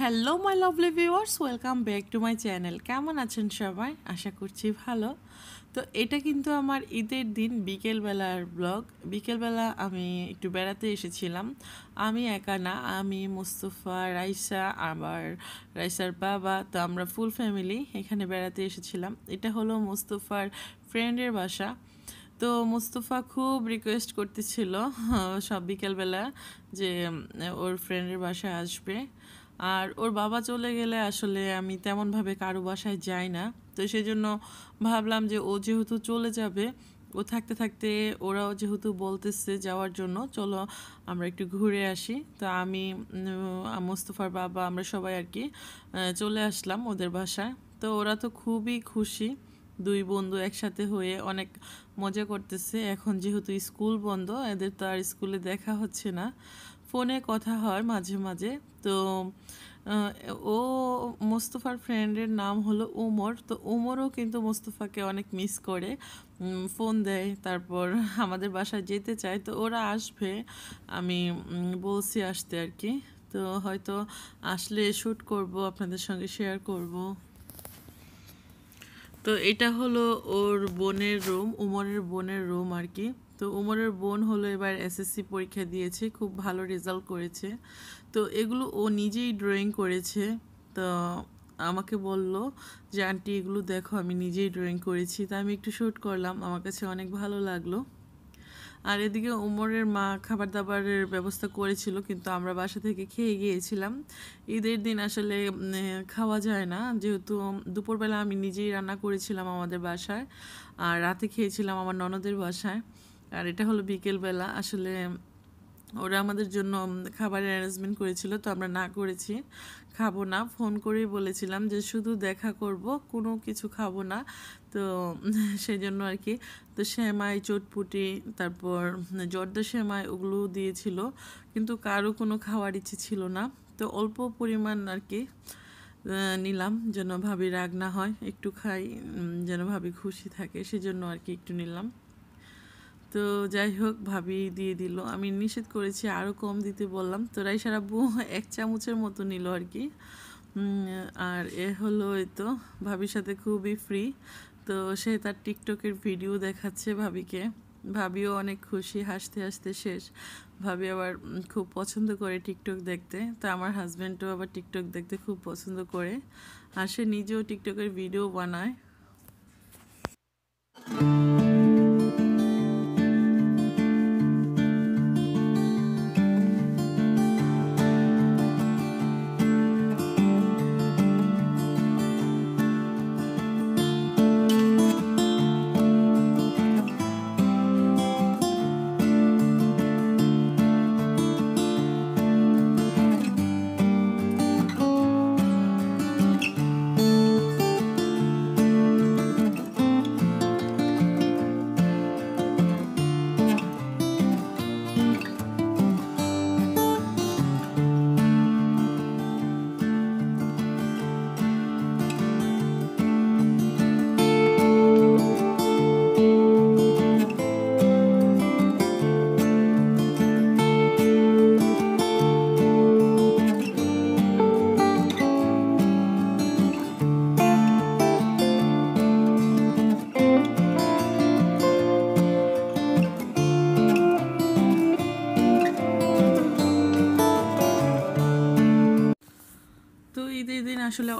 hello my lovely viewers welcome back to my channel কেমন আছেন সবাই আশা করছি ভালো তো এটা কিন্তু আমার ঈদের দিন বিকেলবেলার ব্লগ বিকেলবেলা আমি একটু বেড়াতে এসেছিলাম আমি একা না আমি মুস্তফা রাইসা আবার রাইসার বাবা তো আমরা ফুল ফ্যামিলি এখানে বেড়াতে এসেছিলাম এটা হলো মুস্তফার ফ্রেন্ডের বাসা তো মুস্তফা খুব রিকোয়েস্ট করতেছিল সব বিকেলবেলা যে ওর ফ্রেন্ডের বাসায় আসবে আর ওর বাবা চলে গেলে আসলে আমি তেমনভাবে কারো বাসায় যাই না তো সেই জন্য ভাবলাম যে ও যেহেতু চলে যাবে ও থাকতে থাকতে ওরাও যেহেতু বলতেছে যাওয়ার জন্য চলো আমরা একটু ঘুরে আসি তো আমি মোস্তফার বাবা আমরা সবাই আর কি চলে আসলাম ওদের বাসায় তো ওরা তো খুবই খুশি দুই বন্ধু একসাথে হয়ে অনেক মজা করতেছে এখন যেহেতু স্কুল বন্ধ এদের তো আর স্কুলে দেখা হচ্ছে না ফোনে কথা হয় মাঝে মাঝে তো ও মোস্তফার ফ্রেন্ডের নাম হলো উমর তো উমরও কিন্তু মোস্তফাকে অনেক মিস করে ফোন দেয় তারপর আমাদের বাসায় যেতে চায় তো ওরা আসবে আমি বলছি আসতে আর কি তো হয়তো আসলে শ্যুট করব আপনাদের সঙ্গে শেয়ার করব তো এটা হলো ওর বোনের রুম উমরের বোনের রুম আর কি তো ওমরের বোন হলো এবার এসএসসি পরীক্ষা দিয়েছে খুব ভালো রেজাল্ট করেছে তো এগুলো ও নিজেই ড্রয়িং করেছে তো আমাকে বলল যে আন্টি এগুলো দেখো আমি নিজেই ড্রয়িং করেছি তা আমি একটু শ্যুট করলাম আমার কাছে অনেক ভালো লাগলো আর এদিকে ওমরের মা খাবার দাবারের ব্যবস্থা করেছিল কিন্তু আমরা বাসা থেকে খেয়ে গিয়েছিলাম ঈদের দিন আসলে খাওয়া যায় না যেহেতু দুপুরবেলা আমি নিজেই রান্না করেছিলাম আমাদের বাসায় আর রাতে খেয়েছিলাম আমার ননদের বাসায় আর এটা হলো বিকেলবেলা আসলে ওরা আমাদের জন্য খাবারের অ্যারেঞ্জমেন্ট করেছিল তো আমরা না করেছি খাবো না ফোন করেই বলেছিলাম যে শুধু দেখা করব কোনো কিছু খাবো না তো সেই জন্য আর কি তো শ্যামাই চটপুটি তারপর জর্দা শ্যামাই ওগুলো দিয়েছিল কিন্তু কারো কোনো খাওয়ার ইচ্ছে ছিল না তো অল্প পরিমাণ আর কি নিলাম যেন ভাবি রাগ না হয় একটু খাই যেন ভাবি খুশি থাকে সেজন্য আর কি একটু নিলাম তো যাই হোক ভাবি দিয়ে দিল আমি নিষেধ করেছি আরও কম দিতে বললাম তো সারা বউ এক চামচের মতো নিল আর কি আর এ হলো এই তো ভাবির সাথে খুবই ফ্রি তো সে তার টিকটকের ভিডিও দেখাচ্ছে ভাবিকে ভাবিও অনেক খুশি হাসতে হাসতে শেষ ভাবি আবার খুব পছন্দ করে টিকটক দেখতে তো আমার হাজব্যান্ডও আবার টিকটক দেখতে খুব পছন্দ করে আর সে নিজেও টিকটকের ভিডিও বানায়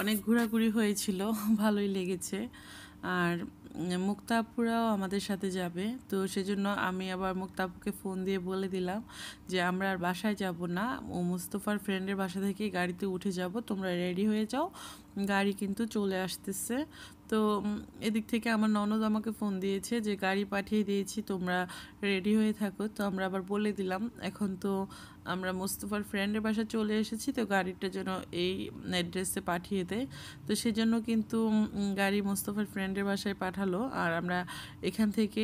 অনেক ঘোরাঘুরি হয়েছিল ভালোই লেগেছে আর মুক্তাপুরাও আমাদের সাথে যাবে তো সেজন্য আমি আবার মুক্তাপুকে ফোন দিয়ে বলে দিলাম যে আমরা আর বাসায় যাব না ও মুস্তফার ফ্রেন্ডের বাসা থেকে গাড়িতে উঠে যাব তোমরা রেডি হয়ে যাও গাড়ি কিন্তু চলে আসতেছে তো এদিক থেকে আমার ননদ আমাকে ফোন দিয়েছে যে গাড়ি পাঠিয়ে দিয়েছি তোমরা রেডি হয়ে থাকো তো আমরা আবার বলে দিলাম এখন তো আমরা মোস্তফার ফ্রেন্ডের বাসা চলে এসেছি তো গাড়িটা যেন এই অ্যাড্রেসে পাঠিয়ে দেয় তো সেজন্য কিন্তু গাড়ি মোস্তফার ফ্রেন্ডের বাসায় পাঠালো আর আমরা এখান থেকে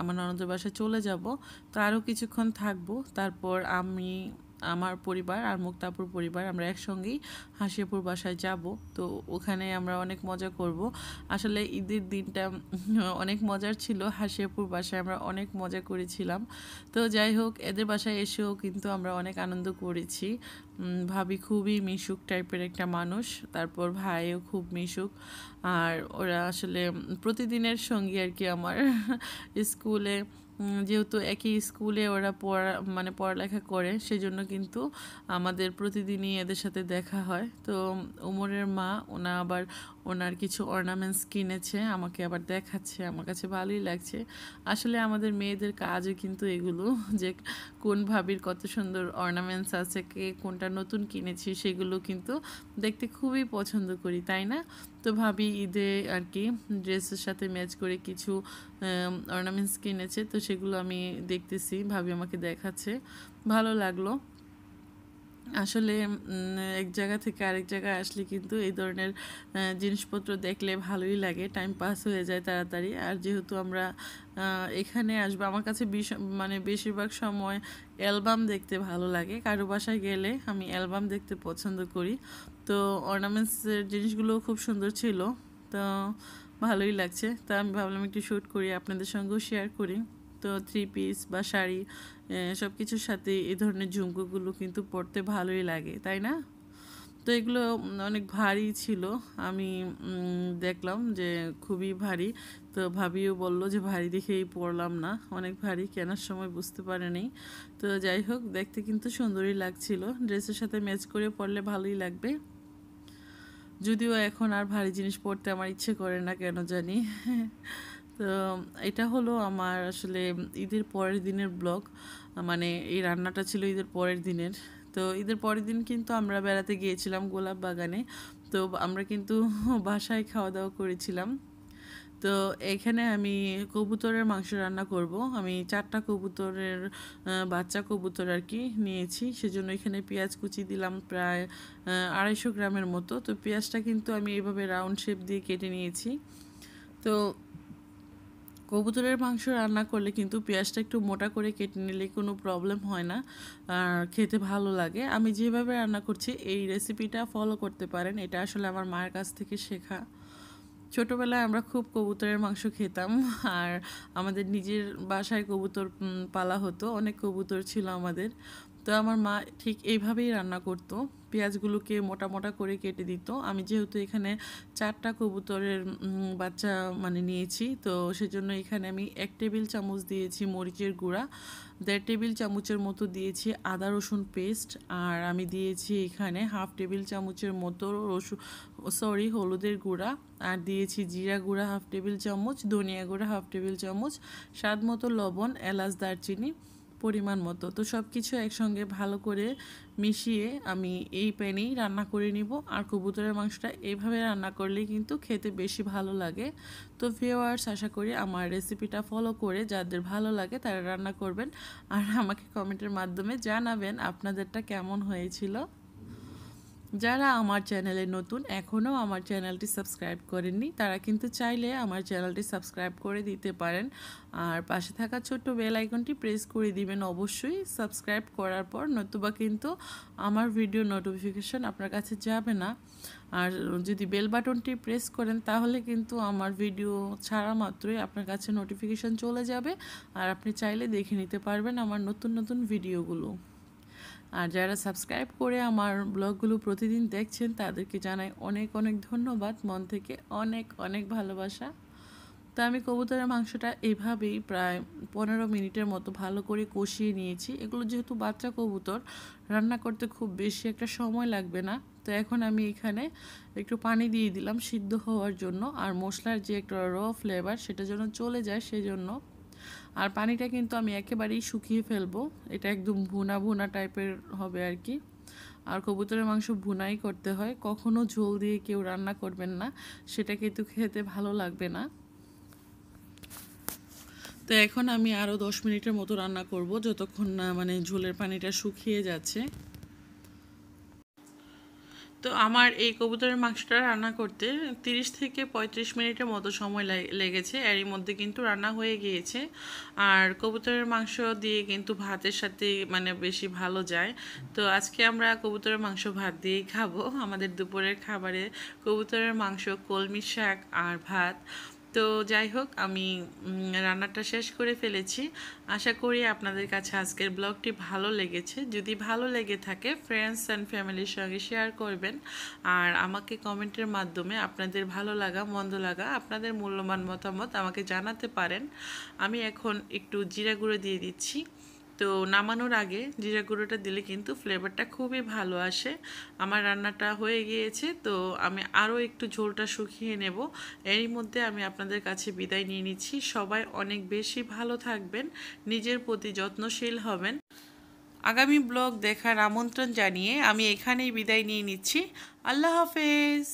আমার ননদের বাসায় চলে যাব তো আরও কিছুক্ষণ থাকবো তারপর আমি আমার পরিবার আর মুক্তাপুর পরিবার আমরা একসঙ্গেই হাসিপুর বাসায় যাব তো ওখানে আমরা অনেক মজা করব আসলে ঈদের দিনটা অনেক মজার ছিল হাসিপুর বাসায় আমরা অনেক মজা করেছিলাম তো যাই হোক এদের বাসায় এসেও কিন্তু আমরা অনেক আনন্দ করেছি ভাবি খুবই মিশুক টাইপের একটা মানুষ তারপর ভাইও খুব মিশুক আর ওরা আসলে প্রতিদিনের সঙ্গী আর কি আমার স্কুলে যেহেতু একই স্কুলে ওরা পড়া মানে পড়ালেখা করে সেজন্য কিন্তু আমাদের প্রতিদিনই এদের সাথে দেখা হয় তো ওমরের মা ওনা আবার ওনার কিছু অর্নামেন্টস কিনেছে আমাকে আবার দেখাচ্ছে আমার কাছে ভালোই লাগছে আসলে আমাদের মেয়েদের কাজও কিন্তু এগুলো যে কোন ভাবির কত সুন্দর অর্নামেন্টস আছে কে কোনটা নতুন কিনেছি সেগুলো কিন্তু দেখতে খুবই পছন্দ করি তাই না তো ভাবি ঈদে আর কি ড্রেসের সাথে ম্যাচ করে কিছু অর্নামেন্টস কিনেছে তো সেগুলো আমি দেখতেছি ভাবি আমাকে দেখাচ্ছে ভালো লাগলো আসলে এক জায়গা থেকে আরেক জায়গায় আসলে কিন্তু এই ধরনের জিনিসপত্র দেখলে ভালোই লাগে টাইম পাস হয়ে যায় তাড়াতাড়ি আর যেহেতু আমরা এখানে আসবো আমার কাছে বিশ মানে বেশিরভাগ সময় অ্যালবাম দেখতে ভালো লাগে কারো বাসায় গেলে আমি অ্যালবাম দেখতে পছন্দ করি তো অর্নামেন্টসের জিনিসগুলো খুব সুন্দর ছিল তো ভালোই লাগছে তা আমি ভাবলাম একটু শ্যুট করি আপনাদের সঙ্গেও শেয়ার করি তো থ্রি পিস বা শাড়ি সব কিছুর সাথে এ ধরনের ঝুমকোগুলো কিন্তু পরতে ভালোই লাগে তাই না তো এগুলো অনেক ভারী ছিল আমি দেখলাম যে খুবই ভারী তো ভাবিও বলল যে ভারী দেখেই পড়লাম না অনেক ভারী কেনার সময় বুঝতে পারেনি তো যাই হোক দেখতে কিন্তু সুন্দরই লাগছিল ড্রেসের সাথে ম্যাচ করে পরলে ভালোই লাগবে যদিও এখন আর ভারী জিনিস পরতে আমার ইচ্ছে করে না কেন জানি তো এটা হলো আমার আসলে ঈদের পরের দিনের ব্লগ মানে এই রান্নাটা ছিল ঈদের পরের দিনের তো ঈদের পরের দিন কিন্তু আমরা বেড়াতে গিয়েছিলাম গোলাপ বাগানে তো আমরা কিন্তু বাসায় খাওয়া দাওয়া করেছিলাম তো এখানে আমি কবুতরের মাংস রান্না করব আমি চারটা কবুতরের বাচ্চা কবুতর আর কি নিয়েছি সেজন্য এখানে পেঁয়াজ কুচি দিলাম প্রায় আড়াইশো গ্রামের মতো তো পেঁয়াজটা কিন্তু আমি এভাবে রাউন্ড শেপ দিয়ে কেটে নিয়েছি তো কবুতরের মাংস রান্না করলে কিন্তু পেঁয়াজটা একটু মোটা করে কেটে নিলে কোনো প্রবলেম হয় না আর খেতে ভালো লাগে আমি যেভাবে রান্না করছি এই রেসিপিটা ফলো করতে পারেন এটা আসলে আমার মায়ের কাছ থেকে শেখা ছোটোবেলায় আমরা খুব কবুতরের মাংস খেতাম আর আমাদের নিজের বাসায় কবুতর পালা হতো অনেক কবুতর ছিল আমাদের তো আমার মা ঠিক এইভাবেই রান্না করতো পেঁয়াজগুলোকে মোটা মোটা করে কেটে দিত আমি যেহেতু এখানে চারটা কবুতরের বাচ্চা মানে নিয়েছি তো সেজন্য এখানে আমি এক টেবিল চামচ দিয়েছি মরিচের গুঁড়া দেড় টেবিল চামচের মতো দিয়েছি আদা রসুন পেস্ট আর আমি দিয়েছি এখানে হাফ টেবিল চামচের মতো রসুন সরি হলুদের গুঁড়া আর দিয়েছি জিরা গুঁড়া হাফ টেবিল চামচ ধনিয়া গুঁড়া হাফ টেবিল চামচ স্বাদ মতো লবণ এলাচ দারচিনি পরিমাণ মতো তো সব কিছু একসঙ্গে ভালো করে মিশিয়ে আমি এই প্যানেই রান্না করে নিব আর কবুতরের মাংসটা এইভাবে রান্না করলে কিন্তু খেতে বেশি ভালো লাগে তো ভিওয়ার্স আশা করি আমার রেসিপিটা ফলো করে যাদের ভালো লাগে তারা রান্না করবেন আর আমাকে কমেন্টের মাধ্যমে জানাবেন আপনাদেরটা কেমন হয়েছিল যারা আমার চ্যানেলে নতুন এখনও আমার চ্যানেলটি সাবস্ক্রাইব করেননি তারা কিন্তু চাইলে আমার চ্যানেলটি সাবস্ক্রাইব করে দিতে পারেন আর পাশে থাকা ছোট্ট বেল আইকনটি প্রেস করে দিবেন অবশ্যই সাবস্ক্রাইব করার পর নতুবা কিন্তু আমার ভিডিও নোটিফিকেশন আপনার কাছে যাবে না আর যদি বেল বাটনটি প্রেস করেন তাহলে কিন্তু আমার ভিডিও ছাড়া মাত্রই আপনার কাছে নোটিফিকেশন চলে যাবে আর আপনি চাইলে দেখে নিতে পারবেন আমার নতুন নতুন ভিডিওগুলো আর যারা সাবস্ক্রাইব করে আমার ব্লগগুলো প্রতিদিন দেখছেন তাদেরকে জানাই অনেক অনেক ধন্যবাদ মন থেকে অনেক অনেক ভালোবাসা তো আমি কবুতরের মাংসটা এভাবেই প্রায় পনেরো মিনিটের মতো ভালো করে কষিয়ে নিয়েছি এগুলো যেহেতু বাচ্চা কবুতর রান্না করতে খুব বেশি একটা সময় লাগবে না তো এখন আমি এখানে একটু পানি দিয়ে দিলাম সিদ্ধ হওয়ার জন্য আর মশলার যে একটা র ফ্লেভার সেটা যেন চলে যায় সেজন্য আর পানিটা কিন্তু আমি একেবারেই শুকিয়ে ফেলবো এটা একদম ভুনা ভুনা টাইপের হবে আর কি আর কবুতরের মাংস ভুনাই করতে হয় কখনো ঝোল দিয়ে কেউ রান্না করবেন না সেটা কিন্তু খেতে ভালো লাগবে না তো এখন আমি আরও দশ মিনিটের মতো রান্না করব যতক্ষণ না মানে ঝোলের পানিটা শুকিয়ে যাচ্ছে তো আমার এই কবুতরের মাংসটা রান্না করতে 30 থেকে 35 মিনিটের মতো সময় লেগেছে এরই মধ্যে কিন্তু রান্না হয়ে গিয়েছে আর কবুতরের মাংস দিয়ে কিন্তু ভাতের সাথে মানে বেশি ভালো যায় তো আজকে আমরা কবুতরের মাংস ভাত দিয়েই খাবো আমাদের দুপুরের খাবারে কবুতরের মাংস কলমি শাক আর ভাত তো যাই হোক আমি রান্নাটা শেষ করে ফেলেছি আশা করি আপনাদের কাছে আজকের ব্লগটি ভালো লেগেছে যদি ভালো লেগে থাকে ফ্রেন্ডস অ্যান্ড ফ্যামিলির সঙ্গে শেয়ার করবেন আর আমাকে কমেন্টের মাধ্যমে আপনাদের ভালো লাগা মন্দ লাগা আপনাদের মূল্যবান মতামত আমাকে জানাতে পারেন আমি এখন একটু জিরা গুঁড়ো দিয়ে দিচ্ছি তো নামানোর আগে জিরা গুঁড়োটা দিলে কিন্তু ফ্লেভারটা খুবই ভালো আসে আমার রান্নাটা হয়ে গিয়েছে তো আমি আরও একটু ঝোলটা শুকিয়ে নেব এরই মধ্যে আমি আপনাদের কাছে বিদায় নিয়ে নিচ্ছি সবাই অনেক বেশি ভালো থাকবেন নিজের প্রতি যত্নশীল হবেন আগামী ব্লগ দেখার আমন্ত্রণ জানিয়ে আমি এখানেই বিদায় নিয়ে নিচ্ছি আল্লাহ হাফেজ